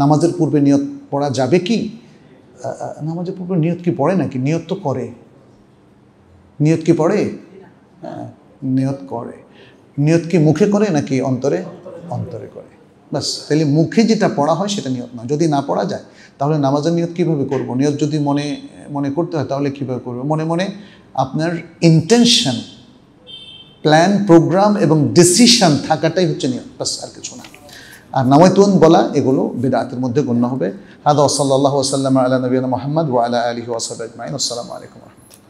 নামাজের পূর্বে নিয়ত পড়া যাবে কি নামাজের পূর্বে নিয়ত কি পড়ে নাকি নিয়ত তো করে নিয়ত কি পড়ে হ্যাঁ নিয়ত করে নিয়ত কি মুখে করে নাকি অন্তরে অন্তরে করে বাস তাহলে মুখে যেটা পড়া হয় সেটা নিয়ত নয় যদি না পড়া যায় তাহলে নামাজের নিয়ত কিভাবে করব নিয়ত যদি মনে মনে করতে হয় তাহলে কীভাবে করবো মনে মনে আপনার ইন্টেনশন প্ল্যান প্রোগ্রাম এবং ডিসিশন থাকাটাই হচ্ছে নিয়ত বাস আর কিছু না আর নামাইতুন বলা এগুলো বেদাতের মধ্যে গণ্য হবে হাদ ওসল্লাহ ওসাল্লাম আল্লাহ নবীন মোহাম্মদ আলী ওসাল আসসালামু আলাইকুম রহমতুল্লাহ